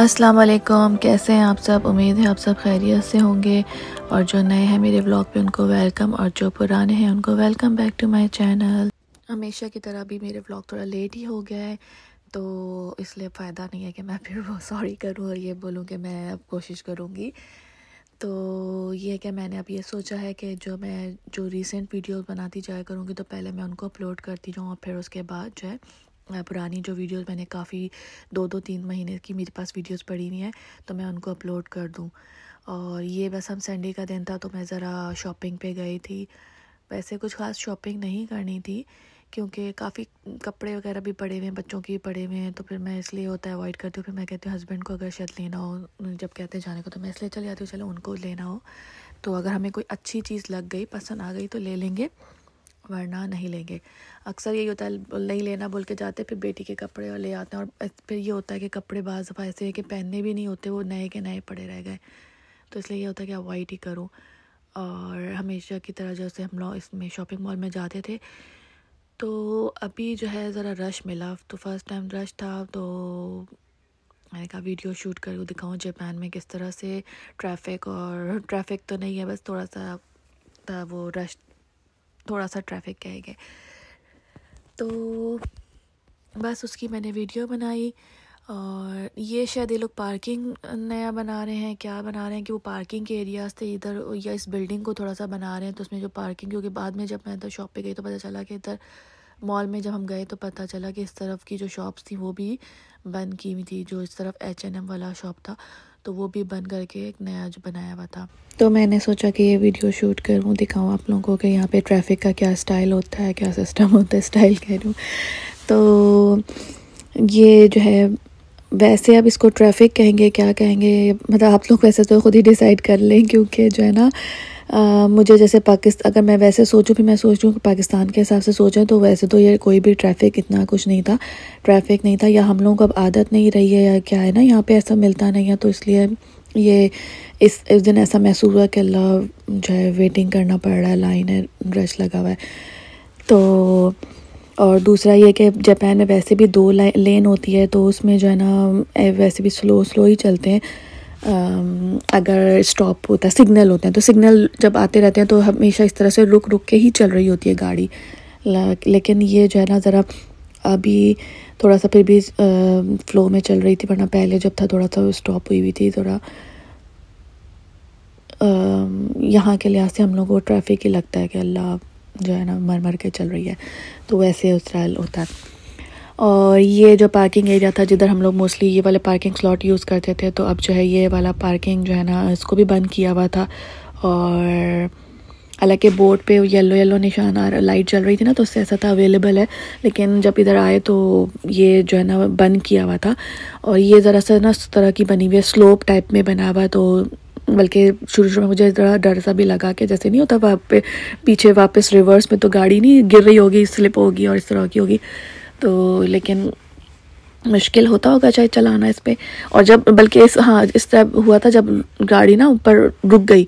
अस्सलाम वालेकुम कैसे हैं आप सब उम्मीद है आप सब खैरियत से होंगे और जो नए हैं मेरे ब्लॉग पे उनको वेलकम और जो पुराने हैं उनको welcome back to my channel हमेशा की तरह भी मेरे ब्लॉग थोड़ा लेट ही हो गया है तो इसलिए फ़ायदा नहीं है कि मैं फिर वो सॉरी करूँ और ये बोलूँ कि मैं अब कोशिश करूँगी तो ये क्या मैंने अब ये सोचा है कि जो मैं जो रिसेंट वीडियोज़ बनाती जाया करूँगी तो पहले मैं उनको अपलोड करती जाऊँ और फिर उसके बाद जो है पुरानी जो वीडियोस मैंने काफ़ी दो दो तीन महीने की मेरे पास वीडियोस पड़ी हुई हैं तो मैं उनको अपलोड कर दूं और ये बस हम संडे का दिन था तो मैं ज़रा शॉपिंग पे गई थी वैसे कुछ ख़ास शॉपिंग नहीं करनी थी क्योंकि काफ़ी कपड़े वगैरह भी पड़े हुए हैं बच्चों के पड़े हुए हैं तो फिर मैं इसलिए होता है अवॉइड करती हूँ फिर मैं कहती हूँ हस्बैंड को अगर शायद लेना हो जब कहते हैं जाने को तो मैं इसलिए चले जाती हूँ चलो उनको लेना हो तो अगर हमें कोई अच्छी चीज़ लग गई पसंद आ गई तो ले लेंगे वरना नहीं लेंगे अक्सर यही होता है नहीं लेना बोल के जाते फिर बेटी के कपड़े और ले आते हैं और फिर ये होता है कि कपड़े बाज़ दफ़ा ऐसे है कि पहनने भी नहीं होते वो नए के नए पड़े रह गए तो इसलिए ये होता है कि अवॉइड ही करूँ और हमेशा की तरह जैसे हम लोग इसमें शॉपिंग मॉल में जाते थे तो अभी जो है ज़रा रश मिला तो फर्स्ट टाइम रश था तो मैंने कहा वीडियो शूट कर दिखाऊँ जापान में किस तरह से ट्रैफिक और ट्रैफिक तो नहीं है बस थोड़ा सा था वो रश थोड़ा सा ट्रैफिक कह गए तो बस उसकी मैंने वीडियो बनाई और ये शायद ये लोग पार्किंग नया बना रहे हैं क्या बना रहे हैं कि वो पार्किंग के एरियाज थे इधर या इस बिल्डिंग को थोड़ा सा बना रहे हैं तो उसमें जो पार्किंग क्योंकि बाद में जब मैं इधर शॉप पे गई तो पता चला कि इधर मॉल में जब हम गए तो पता चला कि इस तरफ की जो शॉप्स थी वो भी बंद की हुई थी जो इस तरफ एच एन एम वाला शॉप था तो वो भी बन करके एक नया जो बनाया हुआ था तो मैंने सोचा कि ये वीडियो शूट करूँ दिखाऊँ आप लोगों को कि यहाँ पे ट्रैफिक का क्या स्टाइल होता है क्या सिस्टम होता है स्टाइल कह रूँ तो ये जो है वैसे अब इसको ट्रैफिक कहेंगे क्या कहेंगे मतलब आप लोग वैसे तो खुद ही डिसाइड कर लें क्योंकि जो है ना आ, मुझे जैसे पाकिस्तान अगर मैं वैसे सोचूं भी मैं सोच रूँ पाकिस्तान के हिसाब से सोचें तो वैसे तो ये कोई भी ट्रैफिक इतना कुछ नहीं था ट्रैफिक नहीं था या हम लोगों को अब आदत नहीं रही है या क्या है ना यहाँ पे ऐसा मिलता नहीं है तो इसलिए ये इस इस दिन ऐसा महसूस हुआ कि अल्लाह जो है वेटिंग करना पड़ रहा है लाइन है रश लगा हुआ है तो और दूसरा ये कि जापान में वैसे भी दो लेन होती है तो उसमें जो है ना वैसे भी स्लो स्लो ही चलते हैं अगर स्टॉप होता है सिग्नल होते हैं तो सिग्नल जब आते रहते हैं तो हमेशा इस तरह से रुक रुक के ही चल रही होती है गाड़ी लेकिन ये जो है ना ज़रा अभी थोड़ा सा फिर भी फ्लो में चल रही थी वरना पहले जब था थोड़ा सा स्टॉप हुई हुई थी थोड़ा यहाँ के लिहाज से हम लोगों को ट्रैफिक ही लगता है कि अल्लाह जो है ना मर मर के चल रही है तो वैसे उस तरह होता और ये जो पार्किंग एरिया था जिधर हम लोग मोस्टली ये वाले पार्किंग स्लॉट यूज़ करते थे तो अब जो है ये वाला पार्किंग जो है ना इसको भी बंद किया हुआ था और हालांकि बोर्ड पे येलो येलो निशान आ रहा लाइट जल रही थी ना तो उससे ऐसा था अवेलेबल है लेकिन जब इधर आए तो ये जो है ना बंद किया हुआ था और ये ज़रा सा ना उस तरह की बनी हुई है स्लोप टाइप में बना हुआ तो बल्कि शुरू शुरू में मुझे ज़रा डर सा भी लगा कि जैसे नहीं होता वहाँ पे पीछे वापस रिवर्स में तो गाड़ी नहीं गिर रही होगी स्लिप होगी और इस तरह की होगी तो लेकिन मुश्किल होता होगा चाहे चलाना इस पर और जब बल्कि इस हाँ इस तरह हुआ था जब गाड़ी ना ऊपर रुक गई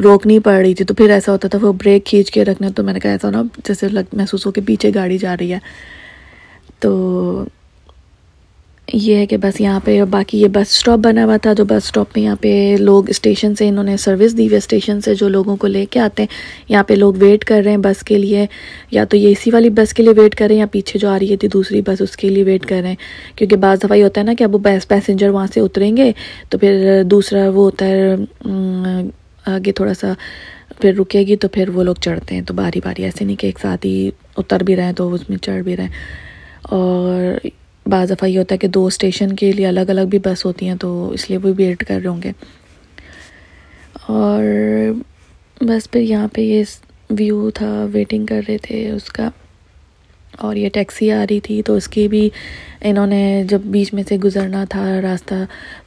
रोक नहीं पड़ रही थी तो फिर ऐसा होता था वो ब्रेक खींच के रखना तो मैंने कहा ऐसा ना जैसे लग महसूस हो कि पीछे गाड़ी जा रही है तो ये है कि बस यहाँ पे बाकी ये बस स्टॉप बना हुआ था जो बस स्टॉप में यहाँ पे लोग स्टेशन से इन्होंने सर्विस दी हुई स्टेशन से जो लोगों को लेके आते हैं यहाँ पे लोग वेट कर रहे हैं बस के लिए या तो ये इसी वाली बस के लिए वेट कर रहे हैं या पीछे जो आ रही थी दूसरी बस उसके लिए वेट कर रहे हैं क्योंकि बाज़ दफ़ा ये होता है ना कि अब बस पैसेंजर वहाँ से उतरेंगे तो फिर दूसरा वो होता है आगे थोड़ा सा फिर रुकेगी तो फिर वो लोग चढ़ते हैं तो बारी बारी ऐसे नहीं कि एक साथ ही उतर भी रहे हैं तो उसमें चढ़ भी रहे हैं और बाद दफ़ा ये होता है कि दो स्टेशन के लिए अलग अलग भी बस होती हैं तो इसलिए वो वेट कर रहे होंगे और बस पर यहाँ पे ये व्यू था वेटिंग कर रहे थे उसका और ये टैक्सी आ रही थी तो उसकी भी इन्होंने जब बीच में से गुजरना था रास्ता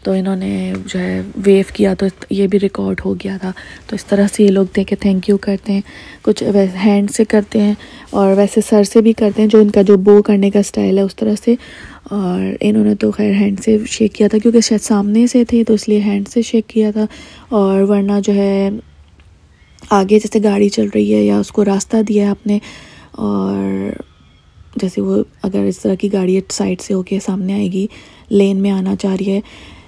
तो इन्होंने जो है वेव किया तो ये भी रिकॉर्ड हो गया था तो इस तरह से ये लोग देखे थैंक यू करते हैं कुछ वैसे हैंड से करते हैं और वैसे सर से भी करते हैं जो इनका जो बो करने का स्टाइल है उस तरह से और इन्होंने तो खैर हैंड से शेक किया था क्योंकि शायद सामने से थे तो इसलिए हैंड से शेक किया था और वरना जो है आगे जैसे गाड़ी चल रही है या उसको रास्ता दिया है आपने और जैसे वो अगर इस तरह की गाड़ी साइड से होके सामने आएगी लेन में आना चाह रही है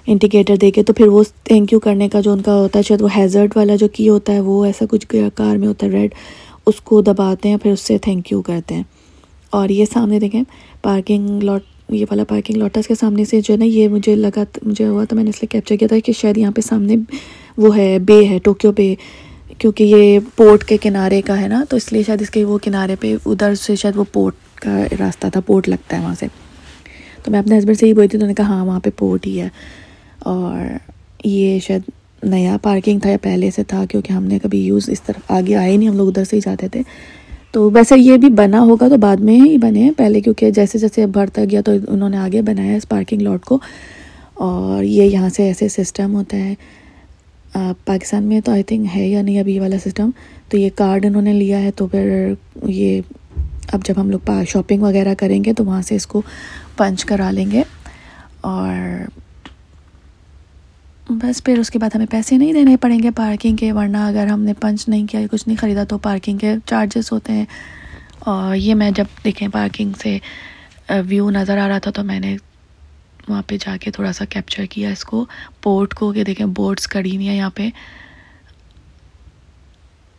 इंडिकेटर देके तो फिर वो थैंक यू करने का जो उनका होता है शायद वो हैज़र्ड वाला जो की होता है वो ऐसा कुछ कार में होता है रेड उसको दबाते हैं फिर उससे थैंक यू करते हैं और ये सामने देखें पार्किंग लॉट ये वाला पार्किंग लॉटस के सामने से जो है ना ये मुझे लगा मुझे हुआ तो मैंने इसलिए कैप्चर किया था कि शायद यहाँ पे सामने वो है बे है टोक्यो बे क्योंकि ये पोर्ट के किनारे का है ना तो इसलिए शायद इसके वो किनारे पे उधर से शायद वो पोर्ट का रास्ता था पोर्ट लगता है वहाँ से तो मैं अपने हस्बैंड से ही बोली थी उन्होंने कहा हाँ वहाँ पे पोर्ट ही है और ये शायद नया पार्किंग था या पहले से था क्योंकि हमने कभी यूज़ इस तरफ आगे आए नहीं हम लोग उधर से ही जाते थे तो वैसे ये भी बना होगा तो बाद में ही बने हैं पहले क्योंकि जैसे जैसे अब बढ़ता गया तो उन्होंने आगे बनाया इस पार्किंग लॉट को और ये यहाँ से ऐसे सिस्टम होता है पाकिस्तान में तो आई थिंक है या नहीं अभी वाला सिस्टम तो ये कार्ड इन्होंने लिया है तो फिर ये अब जब हम लोग शॉपिंग वगैरह करेंगे तो वहाँ से इसको पंच करा लेंगे और बस फिर उसके बाद हमें पैसे नहीं देने पड़ेंगे पार्किंग के वरना अगर हमने पंच नहीं किया कुछ नहीं ख़रीदा तो पार्किंग के चार्जेस होते हैं और ये मैं जब देखें पार्किंग से व्यू नज़र आ रहा था तो मैंने वहाँ पे जाके थोड़ा सा कैप्चर किया इसको पोर्ट को कि देखें बोट्स खड़ी हुई हैं यहाँ पे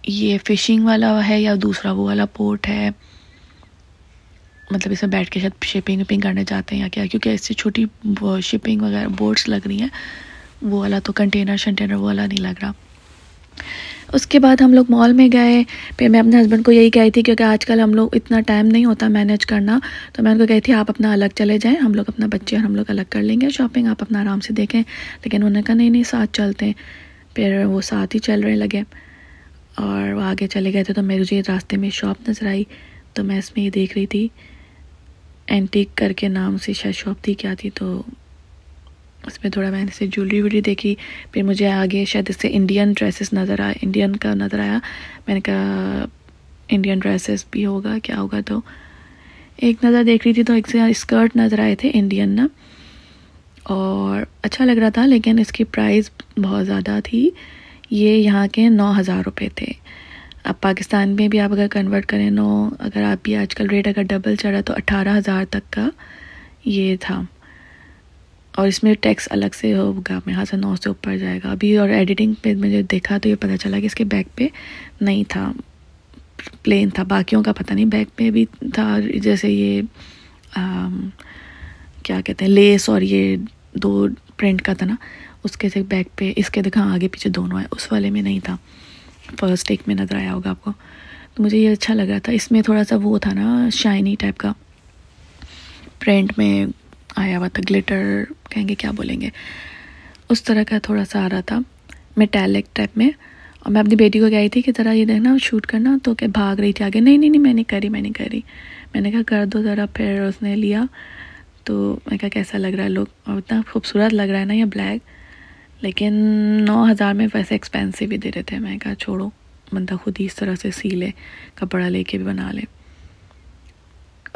ये फ़िशिंग वाला है या दूसरा वो वाला पोर्ट है मतलब इसमें बैठ के शायद शिपिंग विपिंग करने जाते हैं या क्या क्योंकि ऐसी छोटी शिपिंग वगैरह बोट्स लग रही हैं वो वाला तो कंटेनर शंटेनर वो वाला नहीं लग रहा उसके बाद हम लोग मॉल में गए फिर मैं अपने हस्बैंड को यही कही थी क्योंकि आजकल हम लोग इतना टाइम नहीं होता मैनेज करना तो मैं उनको कही थी आप अपना अलग चले जाएं हम लोग अपना बच्चे और हम लोग अलग कर लेंगे शॉपिंग आप अपना आराम से देखें लेकिन उन्होंने कहा नहीं नहीं साथ चलते हैं फिर वो साथ ही चल रहे लगे और वो आगे चले गए थे तो मेरे मुझे रास्ते में शॉप नज़र आई तो मैं इसमें ये देख रही थी एंटीक करके नाम से शायद शॉप थी क्या थी तो उसमें थोड़ा मैंने से ज्वेलरी वूलरी देखी फिर मुझे आगे शायद इससे इंडियन ड्रेसेस नज़र आए इंडियन का नज़र आया मैंने कहा इंडियन ड्रेसेस भी होगा क्या होगा तो एक नज़र देख रही थी तो एक से स्कर्ट नज़र आए थे इंडियन ना और अच्छा लग रहा था लेकिन इसकी प्राइस बहुत ज़्यादा थी ये यहाँ के नौ हज़ार रुपये थे अब पाकिस्तान में भी आप अगर कन्वर्ट करें नो अगर आप भी आजकल रेट अगर डबल चढ़ा तो अट्ठारह हज़ार तक का ये था और इसमें टैक्स अलग से होगा मेरे हाँ से नौ से ऊपर जाएगा अभी और एडिटिंग पे मुझे देखा तो ये पता चला कि इसके बैक पे नहीं था प्लेन था बाकियों का पता नहीं बैक पे भी था जैसे ये आ, um, क्या कहते हैं लेस और ये दो प्रिंट का था ना उसके से बैक पे इसके देखा आगे पीछे दोनों है उस वाले में नहीं था फर्स्ट टेक में नज़र आया होगा आपको तो मुझे ये अच्छा लगा था इसमें थोड़ा सा वो था ना शाइनी टाइप का प्रिंट में आया हुआ था ग्लिटर कहेंगे क्या बोलेंगे उस तरह का थोड़ा सा आ रहा था मेटेलिक टाइप में और मैं अपनी बेटी को रही थी कि ज़रा ये देखना शूट करना तो क्या भाग रही थी आगे नहीं नहीं नहीं मैंने करी मैंने करी मैंने कहा कर दो ज़रा फिर उसने लिया तो मैं कहा कैसा लग रहा है लुक और इतना खूबसूरत लग रहा है ना ये ब्लैक लेकिन नौ हज़ार में वैसे एक्सपेंसिव भी दे रहे थे मैं कहा छोड़ो बंदा खुद ही इस तरह से सी ले कपड़ा लेके भी बना ले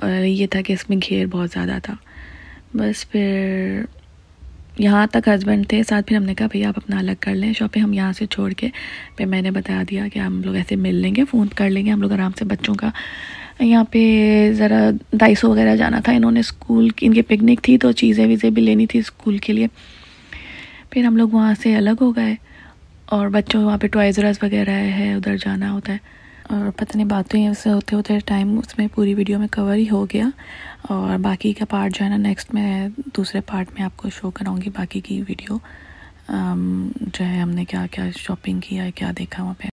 और ये था कि इसमें घेर बहुत ज़्यादा था बस फिर यहाँ तक हस्बैंड थे साथ फिर हमने कहा भैया आप अपना अलग कर लें शॉपिंग हम यहाँ से छोड़ के फिर मैंने बता दिया कि हम लोग ऐसे मिल लेंगे फ़ोन कर लेंगे हम लोग आराम से बच्चों का यहाँ पे ज़रा डाइसो वगैरह जाना था इन्होंने स्कूल की इनकी पिकनिक थी तो चीज़ें वीज़ें भी लेनी थी स्कूल के लिए फिर हम लोग वहाँ से अलग हो गए और बच्चों वहाँ पे टॉयजरस वगैरह है उधर जाना होता है और पता नहीं बातें उससे होते होते टाइम उसमें पूरी वीडियो में कवर ही हो गया और बाकी का पार्ट जो है ना नेक्स्ट में दूसरे पार्ट में आपको शो कराऊँगी बाकी की वीडियो जो है हमने क्या क्या शॉपिंग किया क्या देखा वहाँ पे